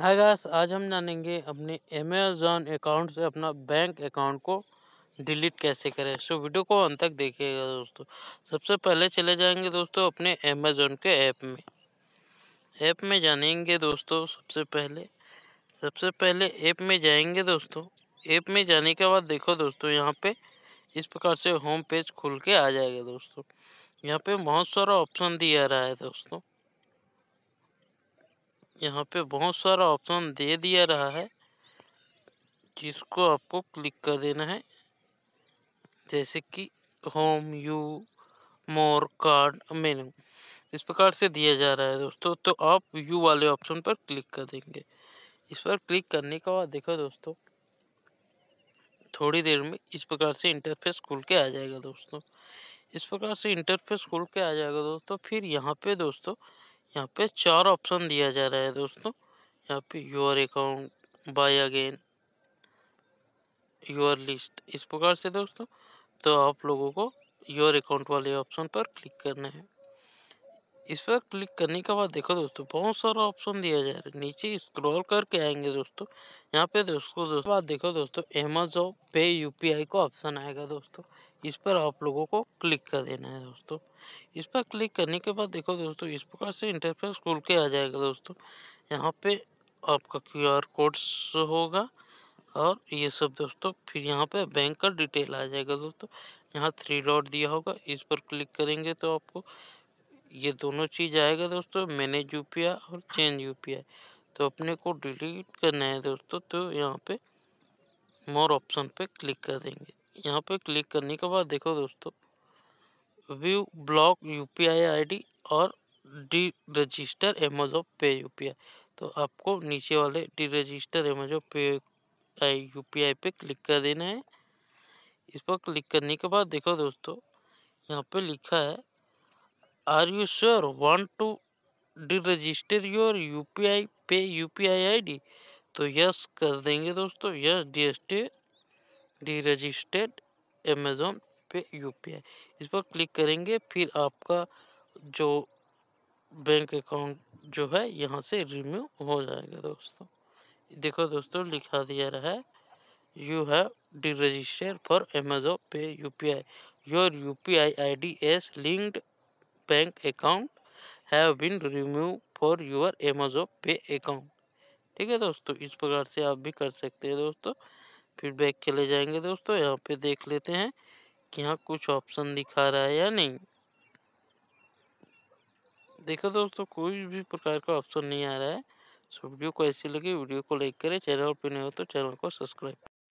hi guys आज हम जानेंगे अपने अमेजोन अकाउंट से अपना बैंक अकाउंट को डिलीट कैसे करें सो वीडियो को अंत तक देखिएगा दोस्तों सबसे पहले चले जाएंगे दोस्तों अपने अमेजोन के ऐप में ऐप में जानेंगे दोस्तों सबसे पहले सबसे पहले ऐप में जाएंगे दोस्तों ऐप में जाने के बाद देखो दोस्तों यहाँ पे इस प्रकार से होम पेज खुल के आ जाएगा दोस्तों यहाँ पे बहुत सारा ऑप्शन दिया रहा है दोस्तों यहाँ पे बहुत सारा ऑप्शन दे दिया रहा है जिसको आपको क्लिक कर देना है जैसे कि home you more card menu इस प्रकार से दिया जा रहा है दोस्तों तो आप यू वाले ऑप्शन पर क्लिक कर देंगे इस पर क्लिक करने के बाद देखो दोस्तों थोड़ी देर में इस प्रकार से इंटरफेस खुल के आ जाएगा दोस्तों इस प्रकार से इंटरफेस खुल के आ जाएगा दोस्तों फिर यहाँ पे दोस्तों यहाँ पे चार ऑप्शन दिया जा रहा है दोस्तों यहाँ पे your account buy again your list इस प्रकार से दोस्तों तो आप लोगों को योर अकाउंट वाले ऑप्शन पर क्लिक करना है इस पर क्लिक करने के बाद देखो दोस्तों बहुत सारा ऑप्शन दिया जा रहा है नीचे स्क्रॉल करके आएंगे दोस्तों यहाँ पे दोस्तों दोस्तों बाद देखो दोस्तों अमेजोन पे यूपीआई का ऑप्शन आएगा दोस्तों इस पर आप लोगों को क्लिक कर देना है दोस्तों इस पर क्लिक करने के बाद देखो दोस्तों इस प्रकार से इंटरफेस खुल के आ जाएगा दोस्तों यहाँ पे आपका क्यू आर कोड होगा और ये सब दोस्तों फिर यहाँ पे बैंक का डिटेल आ जाएगा दोस्तों यहाँ थ्री डॉट दिया होगा इस पर क्लिक करेंगे तो आपको ये दोनों चीज़ आएगा दोस्तों मैनेज यू और चेंज यू तो अपने को डिलीट करना है दोस्तों तो यहाँ पे मोर ऑप्शन पे क्लिक कर देंगे यहाँ पे क्लिक करने के बाद देखो दोस्तों व्यू ब्लॉक यूपीआई आईडी और deregister Amazon pay UPI तो आपको नीचे वाले डी रजिस्टर एमेजो पे आई आई पे क्लिक कर देना है इस पर क्लिक करने के बाद देखो दोस्तों यहाँ पे लिखा है are you sure want to deregister your I pay I ID तो यस कर देंगे दोस्तों yes D S T deregistered Amazon pay I इस पर क्लिक करेंगे फिर आपका जो बैंक अकाउंट जो है यहाँ से रिम्यू हो जाएगा दोस्तों देखो दोस्तों लिखा दिया रहा है you have deregister for Amazon pay U P I your U P I I D is linked bank account have been remove for your Amazon pay account ठीक है दोस्तों इस प्रकार से आप भी कर सकते हैं दोस्तों फीडबैक चले जाएंगे दोस्तों यहाँ पे देख लेते हैं कि यहाँ कुछ ऑप्शन दिखा रहा है या नहीं देखो दोस्तों कोई भी प्रकार का ऑप्शन नहीं आ रहा है सो वीडियो को ऐसी लगी वीडियो को लाइक करें चैनल पर नहीं हो तो चैनल को सब्सक्राइब